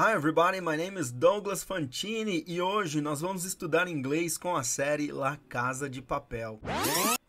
Hi everybody, my name is Douglas Fantini e hoje nós vamos estudar inglês com a série La Casa de Papel.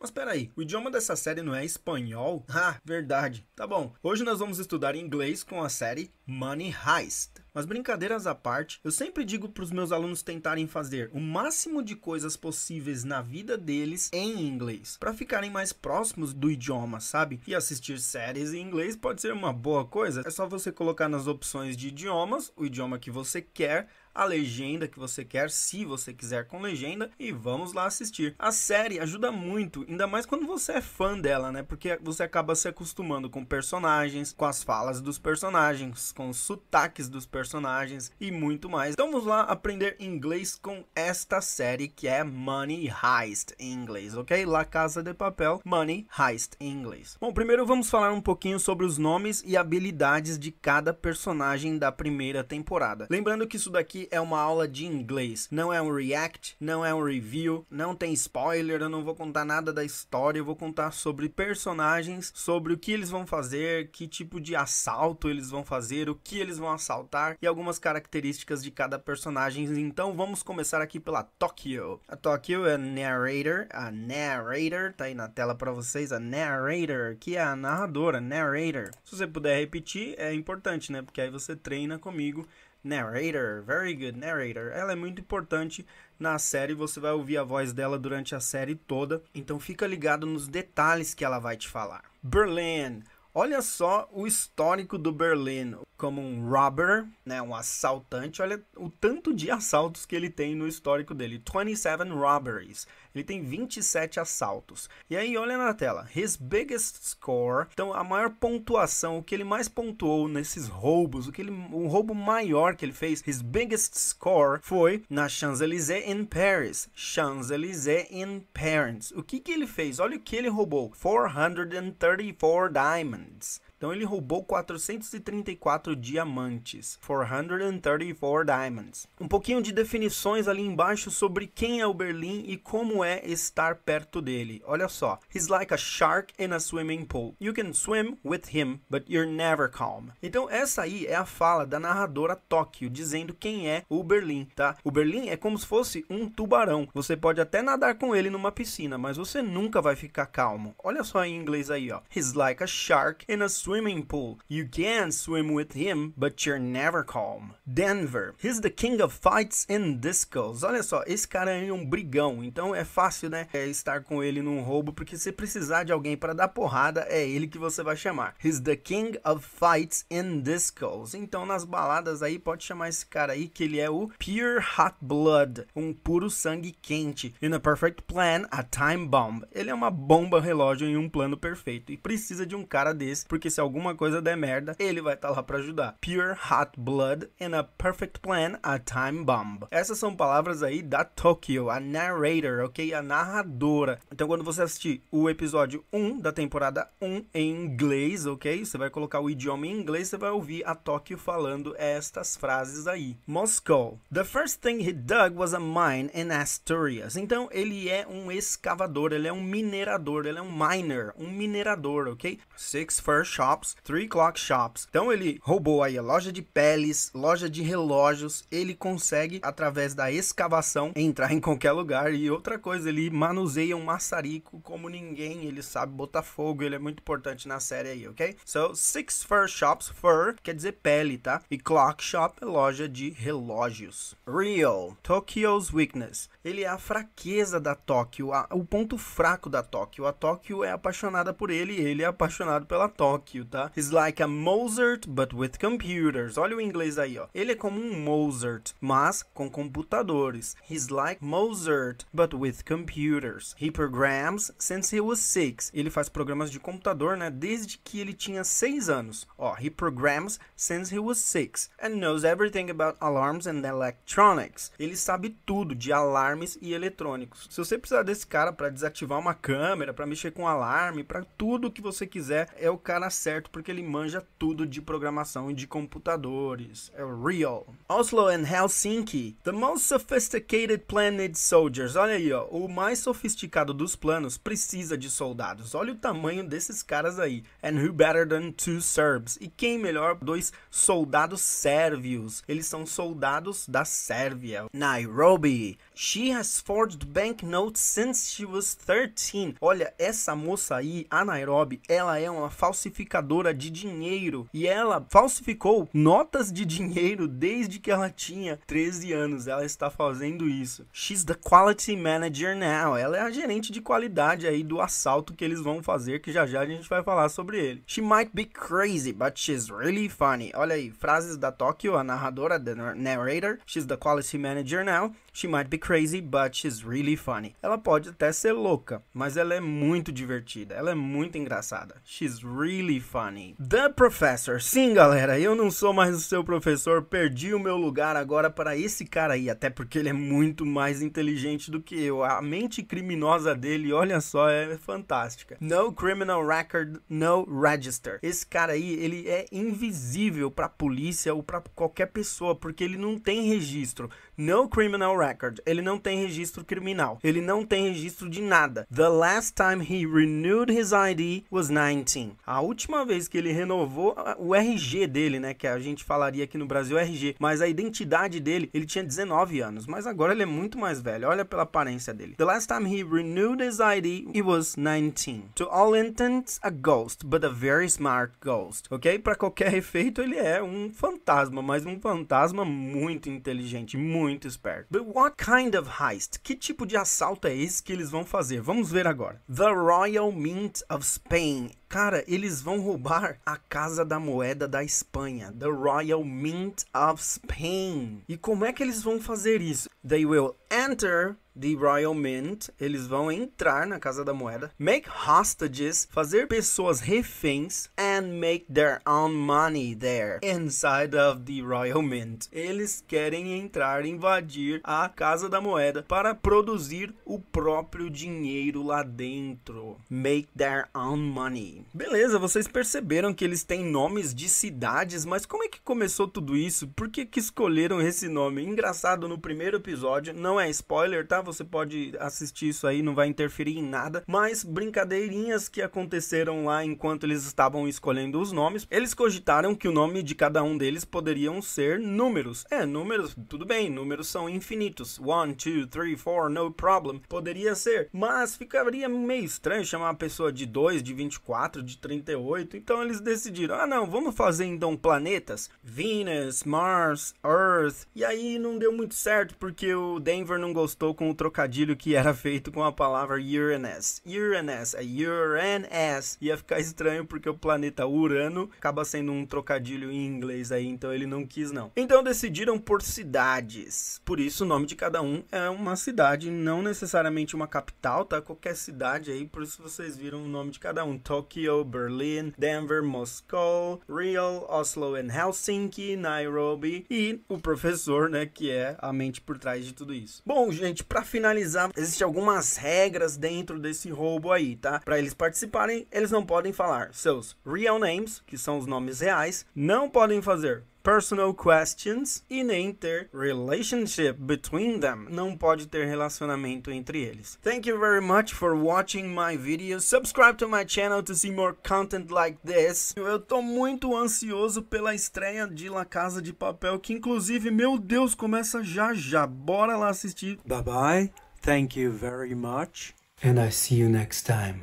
Mas peraí, o idioma dessa série não é espanhol? Ah, verdade. Tá bom, hoje nós vamos estudar inglês com a série Money Heist. Mas brincadeiras à parte, eu sempre digo para os meus alunos tentarem fazer o máximo de coisas possíveis na vida deles em inglês, para ficarem mais próximos do idioma, sabe? E assistir séries em inglês pode ser uma boa coisa. É só você colocar nas opções de idiomas o idioma que você quer, a legenda que você quer, se você quiser com legenda, e vamos lá assistir. A série ajuda muito, ainda mais quando você é fã dela, né? Porque você acaba se acostumando com personagens, com as falas dos personagens, com os sotaques dos personagens e muito mais. Então vamos lá aprender inglês com esta série que é Money Heist em inglês, ok? La Casa de Papel, Money Heist em inglês. Bom, primeiro vamos falar um pouquinho sobre os nomes e habilidades de cada personagem da primeira temporada. Lembrando que isso daqui é uma aula de inglês, não é um react, não é um review, não tem spoiler, eu não vou contar nada da história, eu vou contar sobre personagens, sobre o que eles vão fazer, que tipo de assalto eles vão fazer, o que eles vão assaltar e algumas características de cada personagem. Então vamos começar aqui pela Tokyo. A Tokyo é narrator, a narrator tá aí na tela para vocês, a narrator, que é a narradora, narrator. Se você puder repetir, é importante, né? Porque aí você treina comigo narrator, very good narrator. Ela é muito importante na série, você vai ouvir a voz dela durante a série toda, então fica ligado nos detalhes que ela vai te falar. Berlin. Olha só o histórico do Berlin como um robber, né, um assaltante. Olha o tanto de assaltos que ele tem no histórico dele, 27 robberies. Ele tem 27 assaltos. E aí olha na tela, his biggest score, então a maior pontuação, o que ele mais pontuou nesses roubos, o que ele o roubo maior que ele fez, his biggest score foi na Champs-Élysées in Paris. Champs-Élysées in Paris. O que que ele fez? Olha o que ele roubou. 434 diamonds. Então ele roubou 434 diamantes, 434 diamonds. Um pouquinho de definições ali embaixo sobre quem é o Berlim e como é estar perto dele. Olha só. He's like a shark in a swimming pool. You can swim with him, but you're never calm. Então essa aí é a fala da narradora Tóquio dizendo quem é o Berlim, tá? O Berlim é como se fosse um tubarão. Você pode até nadar com ele numa piscina, mas você nunca vai ficar calmo. Olha só em inglês aí, ó. He's like a shark in a swimming swimming pool. You can swim with him, but you're never calm. Denver. He's the king of fights and discos. Olha só, esse cara é um brigão, então é fácil, né? É estar com ele num roubo, porque se precisar de alguém para dar porrada, é ele que você vai chamar. He's the king of fights and discos. Então nas baladas aí pode chamar esse cara aí que ele é o pure hot blood, um puro sangue quente. In a perfect plan, a time bomb. Ele é uma bomba relógio em um plano perfeito e precisa de um cara desse, porque se alguma coisa der merda, ele vai estar tá lá para ajudar. Pure hot blood and a perfect plan, a time bomb. Essas são palavras aí da Tokyo, a narrator, ok? A narradora. Então quando você assistir o episódio 1 da temporada 1 em inglês, ok? Você vai colocar o idioma em inglês, você vai ouvir a Tokyo falando estas frases aí. Moscow. The first thing he dug was a mine in Asturias. Então ele é um escavador, ele é um minerador, ele é um miner, um minerador, ok? Six first shot Shops, Three Clock Shops. Então ele roubou aí a loja de peles, loja de relógios, ele consegue através da escavação entrar em qualquer lugar e outra coisa, ele manuseia um maçarico como ninguém, ele sabe botar fogo, ele é muito importante na série aí, ok? So, Six Fur Shops, fur quer dizer pele, tá? E Clock Shop é loja de relógios. Real, Tokyo's Weakness. Ele é a fraqueza da Tóquio, a, o ponto fraco da Tóquio. A Tóquio é apaixonada por ele e ele é apaixonado pela Tóquio. Brasil, tá? It's like a Mozart, but with computers. Olha o inglês aí, ó. Ele é como um Mozart, mas com computadores. He's like Mozart, but with computers. He programs since he was six. Ele faz programas de computador, né? Desde que ele tinha seis anos. Ó, he programs since he was six and knows everything about alarms and electronics. Ele sabe tudo de alarmes e eletrônicos. Se você precisar desse cara para desativar uma câmera, para mexer com alarme, para tudo que você quiser, é o cara certo certo porque ele manja tudo de programação e de computadores. É real. Oslo and Helsinki, the most sophisticated planet soldiers. Olha aí, ó, o mais sofisticado dos planos precisa de soldados. Olha o tamanho desses caras aí. And who better than two Serbs? E quem melhor? Dois soldados sérvios. Eles são soldados da Sérvia. Nairobi. She has forged banknotes since she was 13. Olha, essa moça aí, a Nairobi, ela é uma falsificadora de dinheiro. E ela falsificou notas de dinheiro desde que ela tinha 13 anos. Ela está fazendo isso. She's the quality manager now. Ela é a gerente de qualidade aí do assalto que eles vão fazer, que já já a gente vai falar sobre ele. She might be crazy, but she's really funny. Olha aí, frases da Tokyo, a narradora, the narrator. She's the quality manager now. She might be crazy, but she's really funny. Ela pode até ser louca, mas ela é muito divertida, ela é muito engraçada. She's really funny. The Professor. Sim, galera, eu não sou mais o seu professor, perdi o meu lugar agora para esse cara aí, até porque ele é muito mais inteligente do que eu. A mente criminosa dele, olha só, é fantástica. No criminal record, no register. Esse cara aí, ele é invisível para polícia ou para qualquer pessoa, porque ele não tem registro. No criminal record. Ele não tem registro criminal. Ele não tem registro de nada. The last time he renewed his ID was 19. A última vez que ele renovou o RG dele, né, que a gente falaria aqui no Brasil é RG, mas a identidade dele, ele tinha 19 anos, mas agora ele é muito mais velho. Olha pela aparência dele. The last time he renewed his ID, he was 19. To all intents, a ghost, but a very smart ghost. OK? Para qualquer efeito, ele é um fantasma, mas um fantasma muito inteligente, muito esperto. But What kind of heist? Que tipo de assalto é esse que eles vão fazer? Vamos ver agora. The Royal Mint of Spain. Cara, eles vão roubar a Casa da Moeda da Espanha, The Royal Mint of Spain. E como é que eles vão fazer isso? They will enter The Royal Mint, eles vão entrar na Casa da Moeda, make hostages, fazer pessoas reféns, and make their own money there, inside of the Royal Mint. Eles querem entrar, invadir a Casa da Moeda para produzir o próprio dinheiro lá dentro. Make their own money. Beleza, vocês perceberam que eles têm nomes de cidades, mas como é que começou tudo isso? Por que, que escolheram esse nome? Engraçado, no primeiro episódio, não é spoiler, tá? você pode assistir isso aí, não vai interferir em nada. Mas brincadeirinhas que aconteceram lá enquanto eles estavam escolhendo os nomes, eles cogitaram que o nome de cada um deles poderiam ser números. É, números, tudo bem, números são infinitos. One, two, three, four, no problem. Poderia ser, mas ficaria meio estranho chamar a pessoa de 2, de 24, de 38. Então eles decidiram: ah, não, vamos fazer então planetas: Venus, Mars, Earth. E aí não deu muito certo porque o Denver não gostou com o trocadilho que era feito com a palavra Uranus. Uranus, é Uranus. Ia ficar estranho porque o planeta Urano acaba sendo um trocadilho em inglês aí, então ele não quis não. Então decidiram por cidades. Por isso o nome de cada um é uma cidade, não necessariamente uma capital, tá? Qualquer cidade aí, por isso vocês viram o nome de cada um. Tokyo, Berlim, Denver, Moscou, Rio, Oslo e Helsinki, Nairobi e o professor, né, que é a mente por trás de tudo isso. Bom, gente, para para finalizar, existem algumas regras dentro desse roubo aí, tá? Para eles participarem, eles não podem falar seus real names, que são os nomes reais, não podem fazer personal questions e nem ter relationship between them. Não pode ter relacionamento entre eles. Thank you very much for watching my video. Subscribe to my channel to see more content like this. Eu tô muito ansioso pela estreia de La Casa de Papel, que inclusive, meu Deus, começa já já. Bora lá assistir. Bye bye. Thank you very much. And I see you next time.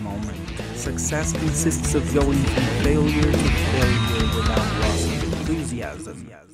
Moment. Success consists of going from failure to failure without loss. enthusiasm